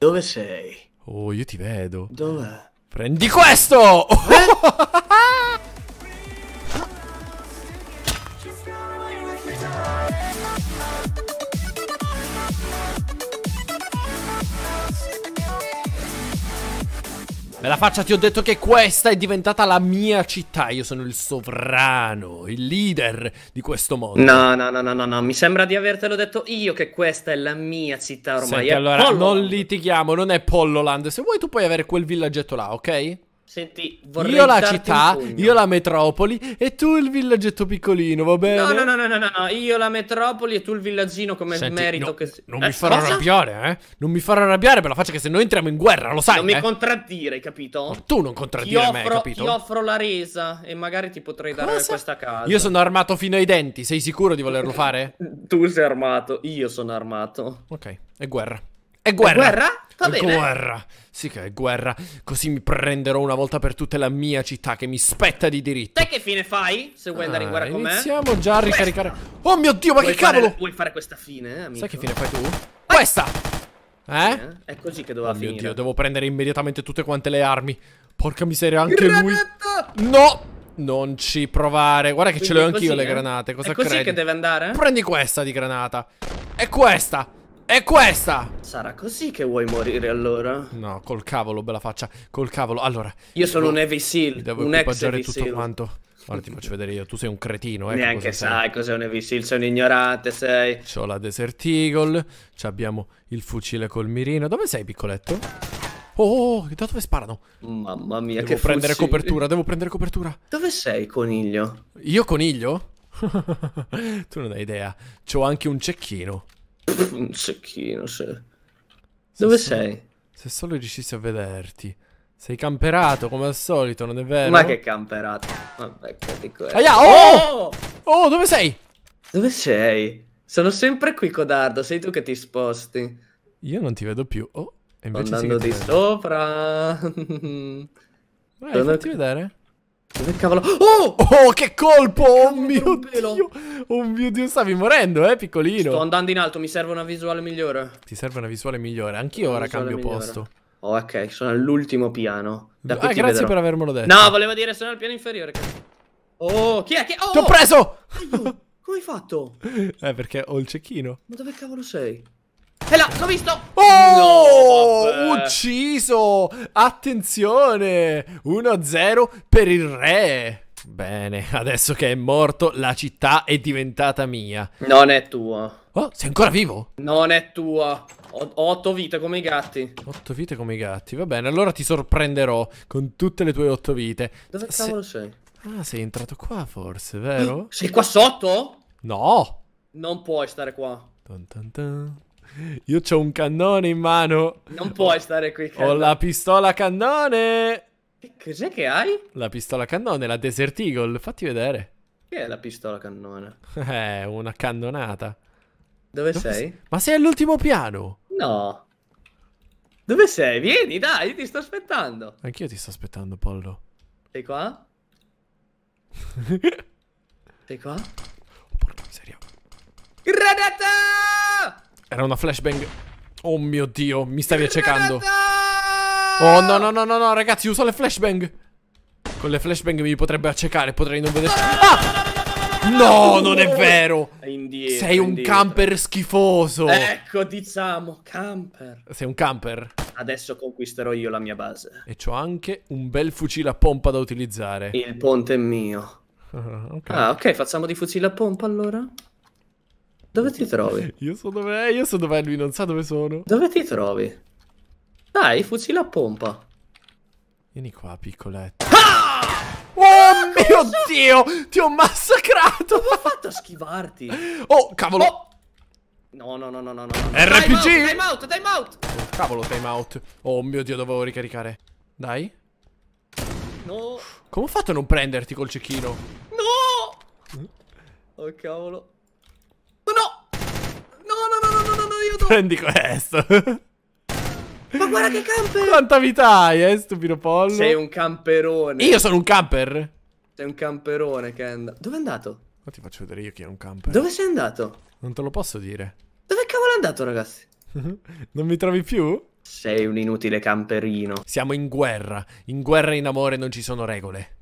Dove sei? Oh, io ti vedo. Dov'è? Prendi questo! Eh? Bella faccia, ti ho detto che questa è diventata la mia città. Io sono il sovrano, il leader di questo mondo. No, no, no, no, no, no. Mi sembra di avertelo detto io che questa è la mia città ormai. Senti, allora, Polloland. non litighiamo, non è Polloland. Se vuoi tu puoi avere quel villaggetto là, ok? Senti, vorrei Io la città, io la metropoli e tu il villaggetto piccolino, va bene? No, no, no, no, no, no. io la metropoli e tu il villaggino come Senti, merito no, che... Non eh, mi farò cosa? arrabbiare, eh? Non mi farò arrabbiare per la faccia che se noi entriamo in guerra, lo sai, Non eh? mi contraddire, capito? Ma tu non contraddire offro, me, capito? Ti offro la resa e magari ti potrei dare questa casa. Io sono armato fino ai denti, sei sicuro di volerlo fare? tu sei armato, io sono armato. Ok, è guerra. È guerra. È guerra? Va bene. Guerra. Sì che è guerra. Così mi prenderò una volta per tutte la mia città che mi spetta di diritto. Te che fine fai se vuoi ah, andare in guerra ah, con me? Iniziamo già a ricaricare. Oh mio Dio, ma vuoi che fare, cavolo! Vuoi fare questa fine, eh, amico? Sai che fine fai tu? Vai. Questa! Eh? eh? È così che doveva oh, finire. mio Dio, devo prendere immediatamente tutte quante le armi. Porca miseria, anche Granata! lui. No! Non ci provare. Guarda che Quindi ce le ho anch'io eh? le granate. Cosa credi? è così credi? che deve andare? Prendi questa di granata. È questa. È questa! Sarà così che vuoi morire allora? No, col cavolo, bella faccia. Col cavolo. Allora. Io sono un heavy seal. Devo un equipaggiare tutto seal. quanto. Guarda, ti faccio vedere io. Tu sei un cretino, eh. Neanche cosa sai cos'è un heavy seal. Sono ignorante, sei. C'ho la Desert Eagle. Abbiamo il fucile col mirino. Dove sei, piccoletto? Oh, da dove sparano? Mamma mia, devo che Devo prendere fucile. copertura, devo prendere copertura. Dove sei, coniglio? Io, coniglio? tu non hai idea. C'ho anche un cecchino un cecchino. Se... Dove se sei? Solo, se solo riuscissi a vederti. Sei camperato come al solito, non è vero? Ma che camperato? Vabbè, dico. Aia, oh! oh! Oh, dove sei? Dove sei? Sono sempre qui, Codardo. Sei tu che ti sposti. Io non ti vedo più. Oh, e invece Andando di vedo. sopra. Vai, eh, Sono... fatti vedere. Dove cavolo? Oh! Oh, che colpo! Oh mio dio! Oh mio dio, stavi morendo, eh, piccolino. Sto andando in alto, mi serve una visuale migliore. Ti serve una visuale migliore. Anch'io ora cambio migliore. posto. Oh, ok, sono all'ultimo piano. Da ah, grazie vedrò. per avermelo detto. No, voleva dire sono al piano inferiore. Oh, chi è? Chi è? Oh! Ti ho preso! Aiuto, come hai fatto? Eh, perché ho il cecchino. Ma dove cavolo sei? E là, l'ho visto! Oh! No, ucciso! Attenzione! 1-0 per il re! Bene, adesso che è morto, la città è diventata mia. Non è tua. Oh, sei ancora vivo? Non è tua. Ho otto vite come i gatti. Otto vite come i gatti, va bene. Allora ti sorprenderò con tutte le tue otto vite. Dove Se... sei? Ah, sei entrato qua forse, vero? Sei qua sotto? No! Non puoi stare qua. Dun dun dun. Io ho un cannone in mano. Non puoi stare qui. Ho la pistola cannone. Che cos'è che hai? La pistola cannone, la Desert Eagle. Fatti vedere. Che è la pistola cannone? Eh, una cannonata. Dove, Dove sei? Ma sei all'ultimo piano. No. Dove sei? Vieni, dai, ti sto aspettando. Anch'io ti sto aspettando, Pollo. Sei qua? sei qua? Oh, porca miseria. Granata! Era una flashbang. Oh mio Dio, mi stavi accecando. Oh no, no, no, no, no, ragazzi, uso le flashbang. Con le flashbang mi potrebbe accecare, potrei non vedere... Ah! No, non è vero. Indietro, Sei un indietro. camper schifoso. Ecco, diciamo, camper. Sei un camper. Adesso conquisterò io la mia base. E ho anche un bel fucile a pompa da utilizzare. Il ponte è mio. Uh, okay. Ah, ok, facciamo di fucile a pompa allora? Dove ti trovi? Io so dov'è, io so dov'è lui, non sa dove sono. Dove ti trovi? Dai, fucile a pompa. Vieni qua, piccoletto. Ah! Oh ah, mio cosa? Dio, ti ho massacrato. Come ho fatto a schivarti? Oh, cavolo. Oh. No, no, no, no, no, no. RPG? Time out, time out, time out. Oh, cavolo, time out. Oh mio Dio, dovevo ricaricare. Dai. No. Come ho fatto a non prenderti col cecchino? No. Mm. Oh, cavolo. Prendi questo. Ma guarda che camper! Quanta vita hai, eh, stupido pollo? Sei un camperone. Io sono un camper? Sei un camperone, Kenda. Dove è andato? Ma ti faccio vedere io chi è un camper. Dove sei andato? Non te lo posso dire. Dove cavolo è andato, ragazzi? non mi trovi più? Sei un inutile camperino. Siamo in guerra. In guerra e in amore non ci sono regole.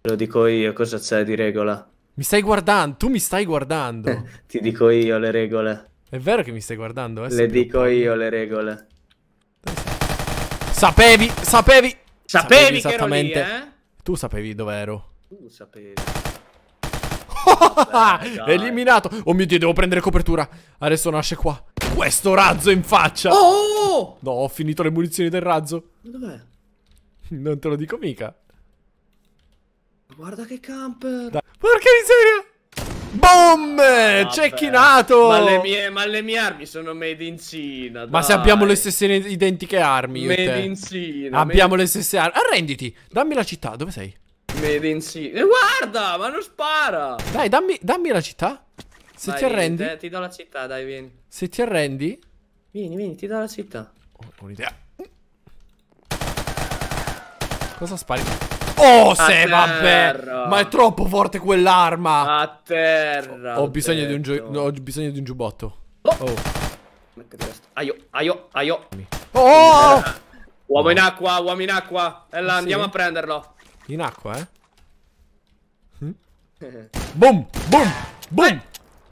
Lo dico io, cosa c'è di regola? Mi stai guardando, tu mi stai guardando. Ti dico io le regole. È vero che mi stai guardando, eh? Le dico io le regole. Sapevi, sapevi, sapevi, sapevi esattamente. Lì, eh? Tu sapevi dove ero. Tu sapevi. Vabbè, Eliminato. Oh mio dio, devo prendere copertura. Adesso nasce qua. Questo razzo in faccia. Oh! oh, oh, oh. No, ho finito le munizioni del razzo. Dov'è? Non te lo dico mica. Guarda che camper. Dai. Porca miseria. Boom! Ah, Cecchinato! Ma le, mie, ma le, mie, armi sono made in Cina. Dai. Ma se abbiamo le stesse identiche armi, io Made in Cina. Abbiamo made... le stesse armi. Arrenditi! Dammi la città, dove sei? Made in Cina. Eh, guarda, ma non spara! Dai, dammi, dammi la città. Se dai, ti arrendi. Vieni, eh, ti do la città, dai, vieni. Se ti arrendi. Vieni, vieni, ti do la città. Oh, ho un'idea. Cosa spari? Oh, se vabbè. Ma è troppo forte quell'arma. A terra. Ho, ho, bisogno no, ho, bisogno di un giubbotto. Oh. oh. Aio, aio, aio. Oh, oh, oh, oh! Uomo in acqua, uomo in acqua. Ella, ah, sì. andiamo a prenderlo. In acqua, eh? Hm? boom, boom, boom. Eh.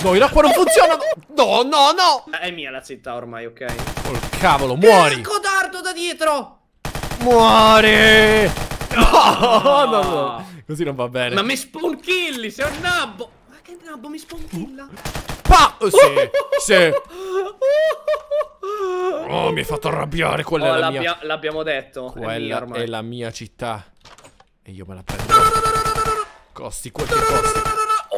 No, in acqua non funziona. No, no, no. Eh, è mia la città ormai, ok? Oh, cavolo, muori. Che codardo da dietro. Muori. No, no, no. Così non va bene. Ma mi sponchilli, sei un nabbo. Ma che nabbo mi sponchilla? Pa! Oh, sì, sì. Oh, mi hai fatto arrabbiare. Quella oh, è la mia... L'abbiamo detto. Quella è, è, la mia città. E io me la prendo. Costi quel che costi.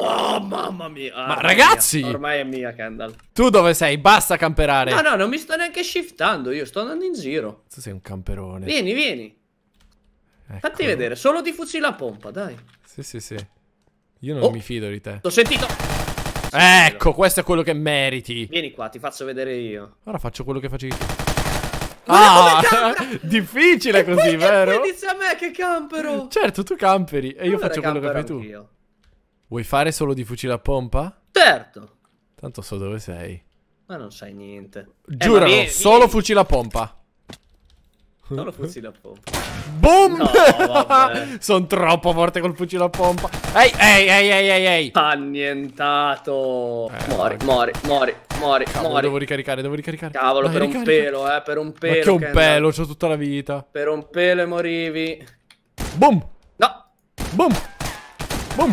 Oh, mamma mia. Ma ormai ragazzi! Mia. Ormai è mia, Kendall. Tu dove sei? Basta camperare. No, no, non mi sto neanche shiftando. Io sto andando in giro. Tu sei un camperone. Vieni, vieni. Ecco. Fatti vedere, solo di fucile a pompa, dai. Sì, sì, sì. Io non oh. mi fido di te. T'ho sentito. ecco, questo è quello che meriti. Vieni qua, ti faccio vedere io. Ora faccio quello che facevi Ah, difficile e così, poi, vero? E poi dici a me che campero. Certo, tu camperi e io allora faccio quello che fai tu. Anch'io. Vuoi fare solo di fucile a pompa? Certo. Tanto so dove sei. Ma non sai niente. Giurano, eh, vieni, solo vieni. fucile a pompa. Solo fucile a pompa. Boom! No, Sono troppo forte col fucile a pompa. Ehi, ehi, ehi, ehi, ehi, ehi. Annientato. Eh, mori, mori, mori, mori, Cavolo, mori. Devo ricaricare, devo ricaricare. Cavolo, Dai, per ricarica. un pelo, eh, per un pelo. Ma che un pelo, c'ho tutta la vita. Per un pelo e morivi. Boom! No! Boom! Boom!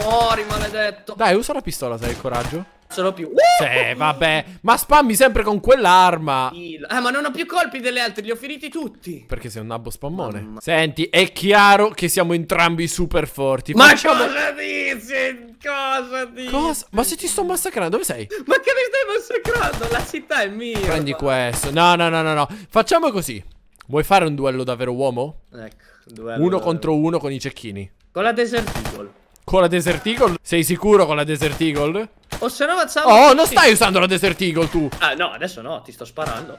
Muori, maledetto. Dai, usa la pistola se hai il coraggio sono più. Sì, vabbè. Ma spammi sempre con quell'arma. Eh, ma non ho più colpi delle altre, li ho finiti tutti. Perché sei un nabbo spammone. Mamma. Senti, è chiaro che siamo entrambi super forti. Ma Facciamo... cosa dici? Cosa dici? Cosa? Ma se ti sto massacrando, dove sei? Ma che mi stai massacrando? La città è mia. Prendi ma... questo. No, no, no, no, no. Facciamo così. Vuoi fare un duello davvero uomo? Ecco, duello. Uno davvero. contro uno con i cecchini. Con la Desert Eagle. Con la Desert Eagle? Sei sicuro con la Desert Eagle? O se no facciamo... Oh, non stai usando la Desert Eagle tu! Ah, no, adesso no, ti sto sparando.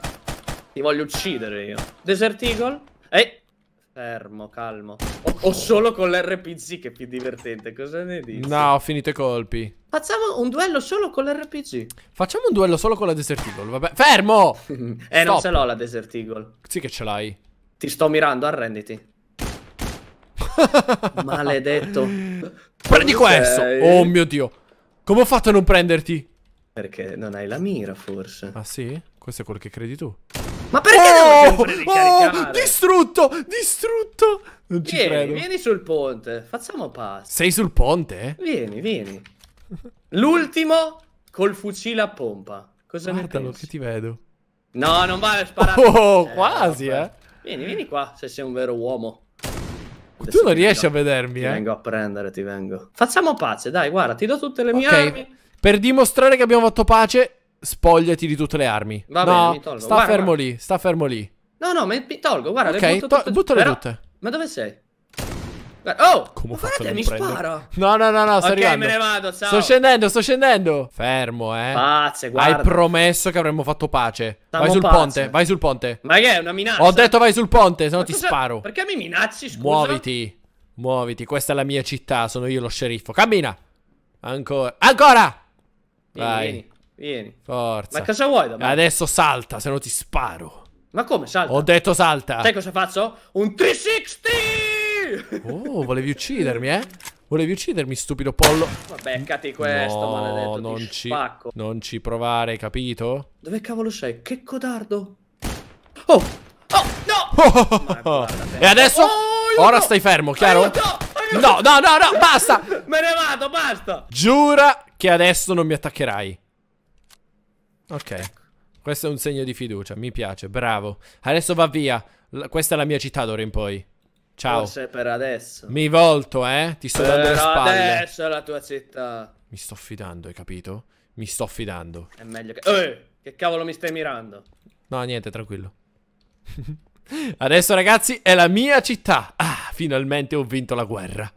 Ti voglio uccidere io. Desert Eagle? Ehi! Fermo, calmo. O, o solo con l'RPG che è più divertente, cosa ne dici? No, ho finito i colpi. Facciamo un duello solo con l'RPG. Facciamo un duello solo con la Desert Eagle, vabbè. Fermo! eh, Stop. non ce l'ho la Desert Eagle. Sì che ce l'hai. Ti sto mirando, arrenditi. Maledetto. Prendi questo! Oh mio Dio. Come ho fatto a non prenderti? Perché non hai la mira, forse. Ah, sì? Questo è quel che credi tu. Ma perché oh! devo sempre Oh, distrutto! Distrutto! Non ci vieni, credo. Vieni sul ponte. Facciamo passo. Sei sul ponte? Vieni, vieni. L'ultimo col fucile a pompa. Cosa Guardalo, ne pensi? che ti vedo. No, non vale a sparare. Oh, eh, quasi, eh. Vieni, vieni qua, se sei un vero uomo. Tu non riesci vengo, a vedermi, ti eh? vengo a prendere, ti vengo. Facciamo pace, dai, guarda, ti do tutte le mie okay. armi. Per dimostrare che abbiamo fatto pace, spogliati di tutte le armi. Va no, bene, mi tolgo. Sta guarda, fermo guarda. lì, sta fermo lì. No, no, mi tolgo, guarda, Ok, le butto to tutte. buttale però... tutte. Ma dove sei? Oh! Come faccio guardate, mi prendere? spara! No, no, no, no, sto okay, arrivando. me ne vado, ciao. Sto scendendo, sto scendendo. Fermo, eh. Pazze, guarda. Hai promesso che avremmo fatto pace. Stavo vai sul pazze. ponte, vai sul ponte. Ma che è una minaccia? Ho detto vai sul ponte, se no ti sparo. Perché mi minacci, scusa? Muoviti. Muoviti, questa è la mia città, sono io lo sceriffo. Cammina! Ancora. Ancora! vai. Vieni, vieni. Forza. Ma cosa vuoi da me? Adesso salta, se no ti sparo. Ma come salta? Ho detto salta. Sai cosa faccio? Un 360! Oh, volevi uccidermi, eh? Volevi uccidermi, stupido pollo. Vabbè, cati questo, no, maledetto. Non ci, spacco. non ci provare, capito? Dove cavolo sei? Che codardo. Oh! Oh, no! Oh, oh, oh, oh, oh. e adesso? Oh, Ora stai fermo, chiaro? Aiuto! Aiuto! No, no, no, no, basta! Me ne vado, basta! Giura che adesso non mi attaccherai. Ok. Ecco. Questo è un segno di fiducia, mi piace, bravo. Adesso va via. L questa è la mia città d'ora in poi. Ciao. Forse per adesso. Mi volto, eh? Ti sto per dando le spalle. adesso è la tua città. Mi sto fidando, hai capito? Mi sto fidando. È meglio che... Ehi, che cavolo mi stai mirando? No, niente, tranquillo. adesso, ragazzi, è la mia città. Ah, finalmente ho vinto la guerra.